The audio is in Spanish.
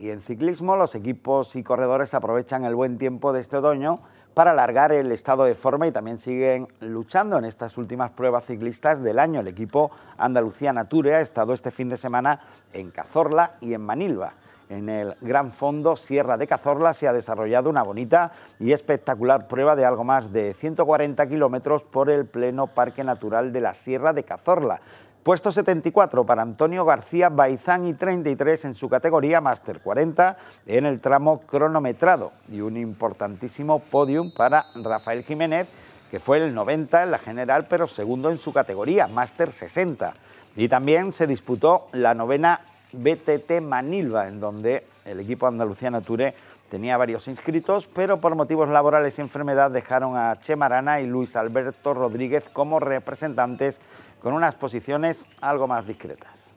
Y en ciclismo los equipos y corredores aprovechan el buen tiempo de este otoño para alargar el estado de forma y también siguen luchando en estas últimas pruebas ciclistas del año. El equipo Andalucía Nature ha estado este fin de semana en Cazorla y en Manilva. En el Gran Fondo Sierra de Cazorla se ha desarrollado una bonita y espectacular prueba de algo más de 140 kilómetros por el pleno Parque Natural de la Sierra de Cazorla. Puesto 74 para Antonio García Baizán y 33 en su categoría Master 40 en el tramo cronometrado. Y un importantísimo podium para Rafael Jiménez, que fue el 90 en la general, pero segundo en su categoría, Master 60. Y también se disputó la novena BTT Manilva, en donde el equipo Andalucía Nature tenía varios inscritos, pero por motivos laborales y enfermedad dejaron a Che Marana y Luis Alberto Rodríguez como representantes con unas posiciones algo más discretas.